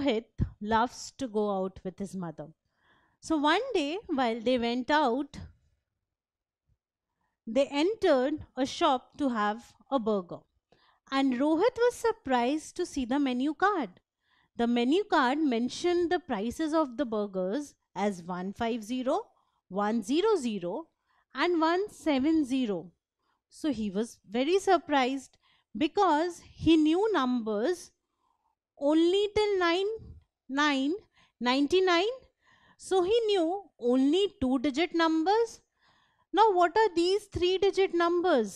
Rohit loves to go out with his mother. So one day, while they went out, they entered a shop to have a burger. And Rohit was surprised to see the menu card. The menu card mentioned the prices of the burgers as 150, 100, and 170. So he was very surprised because he knew numbers only till 9 9 99 so he knew only two digit numbers now what are these three digit numbers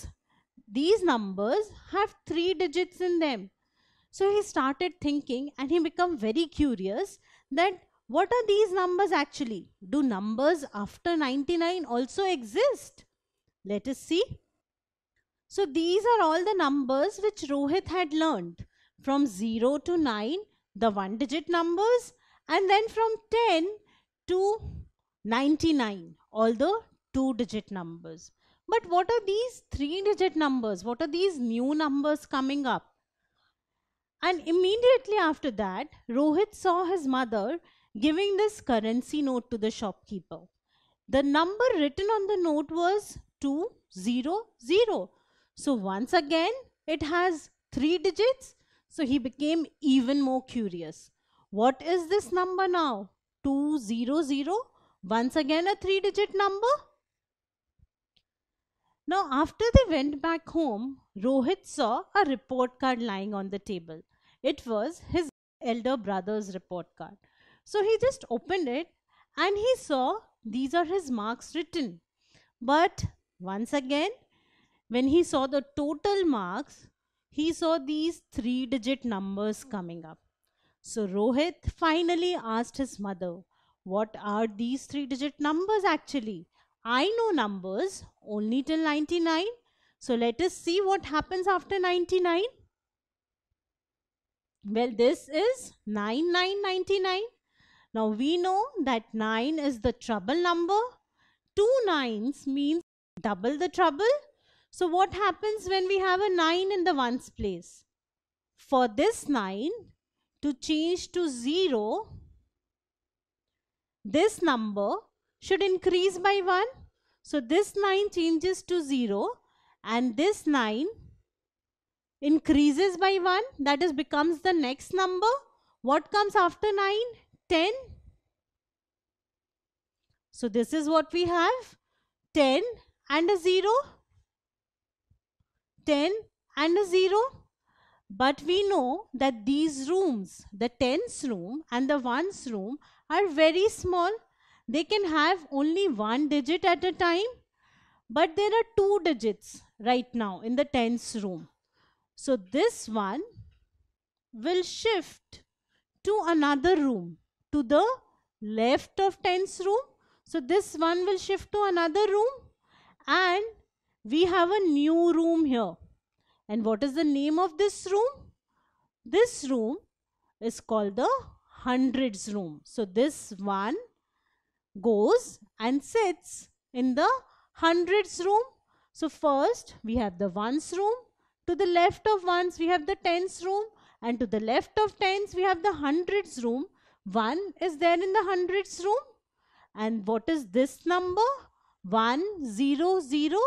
these numbers have three digits in them so he started thinking and he became very curious that what are these numbers actually? Do numbers after 99 also exist? Let us see. So these are all the numbers which Rohit had learned from 0 to 9 the one digit numbers and then from 10 to 99 all the two digit numbers. But what are these three digit numbers? What are these new numbers coming up? And immediately after that, Rohit saw his mother giving this currency note to the shopkeeper. The number written on the note was 200. So once again, it has three digits so he became even more curious. What is this number now? 200? Once again a three digit number? Now after they went back home, Rohit saw a report card lying on the table. It was his elder brother's report card. So he just opened it and he saw these are his marks written. But once again, when he saw the total marks, he saw these three digit numbers coming up. So Rohit finally asked his mother, What are these three digit numbers actually? I know numbers only till 99. So let us see what happens after 99. Well, this is 9999. Now we know that 9 is the trouble number. Two nines means double the trouble so what happens when we have a 9 in the ones place? For this 9 to change to 0, this number should increase by 1. So this 9 changes to 0 and this 9 increases by 1 that is becomes the next number. What comes after 9? 10. So this is what we have 10 and a 0 10 and a 0. But we know that these rooms, the tens room and the ones room are very small. They can have only one digit at a time. But there are two digits right now in the tens room. So this one will shift to another room, to the left of tens room. So this one will shift to another room and we have a new room here. And what is the name of this room? This room is called the hundreds room. So this one goes and sits in the hundreds room. So first we have the ones room. To the left of ones we have the tens room. And to the left of tens we have the hundreds room. One is there in the hundreds room. And what is this number? One, zero, zero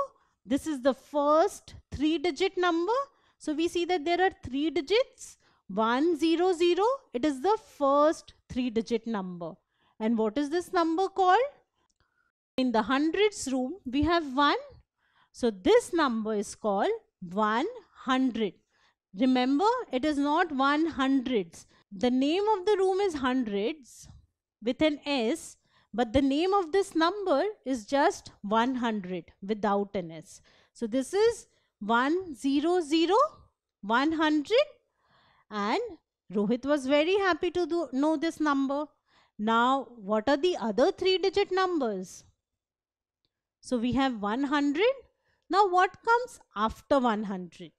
this is the first three digit number. So we see that there are three digits. 100, it is the first three digit number. And what is this number called? In the hundreds room, we have 1. So this number is called 100. Remember, it is not 100s. The name of the room is hundreds with an S but the name of this number is just 100 without an S. So this is 100, 100 and Rohit was very happy to do, know this number. Now what are the other three digit numbers? So we have 100. Now what comes after 100?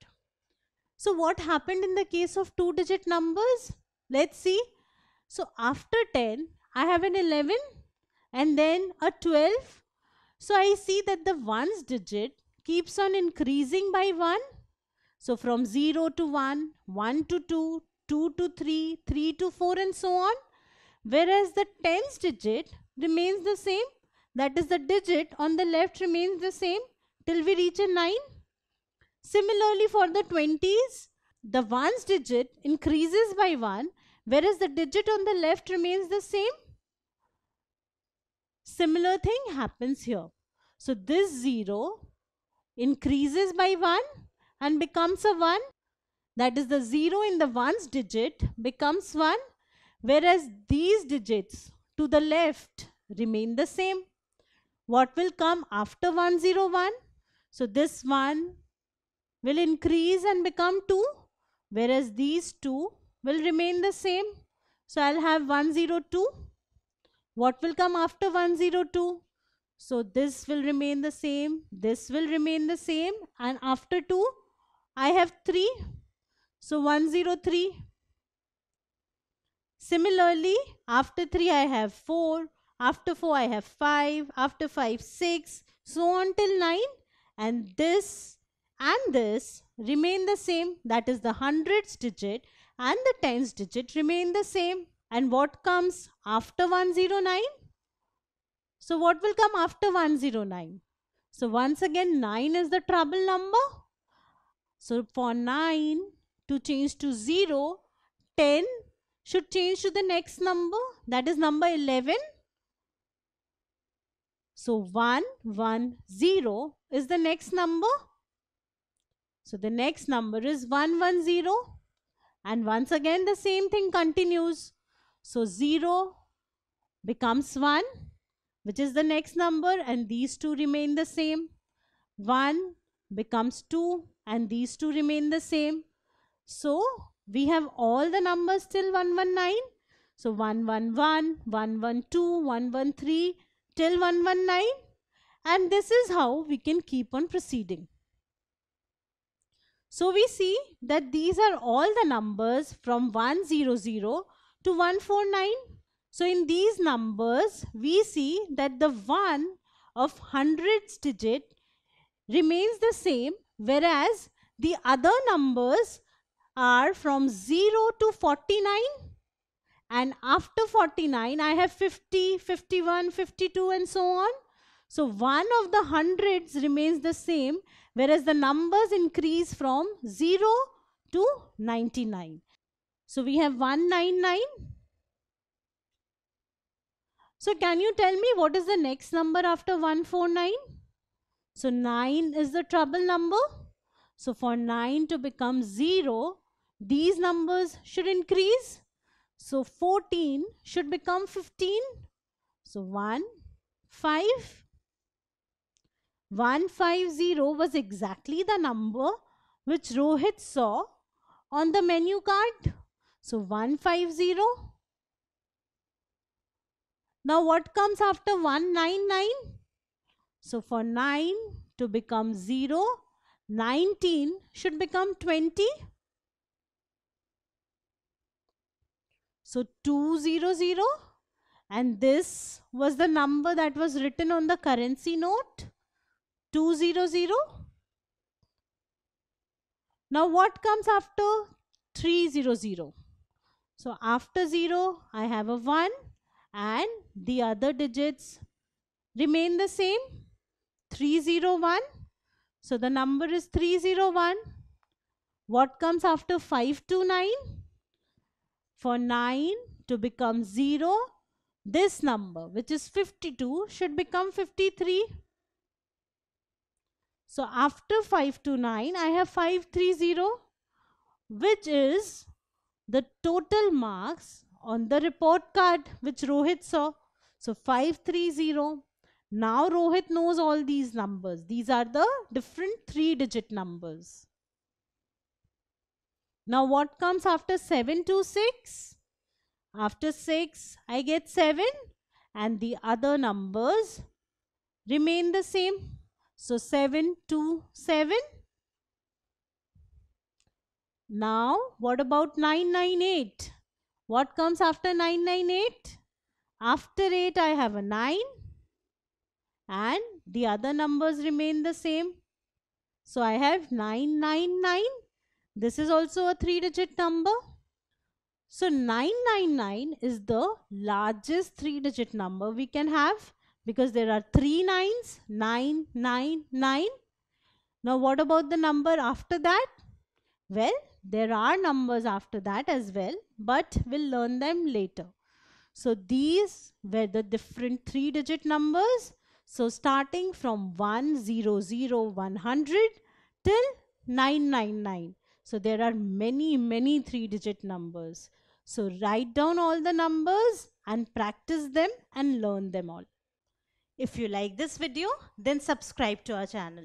So what happened in the case of two digit numbers? Let's see. So after 10, I have an 11 and then a 12. So I see that the ones digit keeps on increasing by 1. So from 0 to 1, 1 to 2, 2 to 3, 3 to 4 and so on. Whereas the tens digit remains the same. That is the digit on the left remains the same till we reach a 9. Similarly for the 20s, the ones digit increases by 1 whereas the digit on the left remains the same Similar thing happens here. So this 0 increases by 1 and becomes a 1. That is the 0 in the 1's digit becomes 1 whereas these digits to the left remain the same. What will come after 101? So this 1 will increase and become 2 whereas these 2 will remain the same. So I'll have 102 what will come after 102? So this will remain the same, this will remain the same and after 2 I have 3. So 103. Similarly after 3 I have 4, after 4 I have 5, after 5 6 so on till 9 and this and this remain the same that is the hundreds digit and the tens digit remain the same. And what comes after 109? So what will come after 109? So once again 9 is the trouble number. So for 9 to change to 0, 10 should change to the next number that is number 11. So 1, 1, 0 is the next number. So the next number is 110 and once again the same thing continues. So 0 becomes 1 which is the next number and these two remain the same. 1 becomes 2 and these two remain the same. So we have all the numbers till 119. So 111, 112, 113 till 119 and this is how we can keep on proceeding. So we see that these are all the numbers from 100 to 149. So in these numbers, we see that the 1 of hundreds digit remains the same whereas the other numbers are from 0 to 49 and after 49 I have 50, 51, 52 and so on. So one of the hundreds remains the same whereas the numbers increase from 0 to 99. So we have 199. So can you tell me what is the next number after 149? So 9 is the trouble number. So for 9 to become 0, these numbers should increase. So 14 should become 15. So 1, 5. 150 was exactly the number which Rohit saw on the menu card. So 150. Now what comes after 199? So for 9 to become 0, 19 should become 20. So 200 and this was the number that was written on the currency note 200. Now what comes after 300? So after 0, I have a 1 and the other digits remain the same 301. So the number is 301. What comes after 529? For 9 to become 0, this number which is 52 should become 53. So after 529, I have 530 which is the total marks on the report card which Rohit saw. So 530. Now Rohit knows all these numbers. These are the different three digit numbers. Now what comes after 7 6? After 6 I get 7 and the other numbers remain the same. So 7 7 now, what about 998? What comes after 998? After 8, I have a 9 and the other numbers remain the same. So, I have 999. This is also a 3-digit number. So, 999 is the largest 3-digit number we can have because there are 3 nines, 9, 9, 9. Now, what about the number after that? Well, there are numbers after that as well, but we'll learn them later. So these were the different three digit numbers. So starting from 100, 100 till 999. So there are many, many three digit numbers. So write down all the numbers and practice them and learn them all. If you like this video, then subscribe to our channel.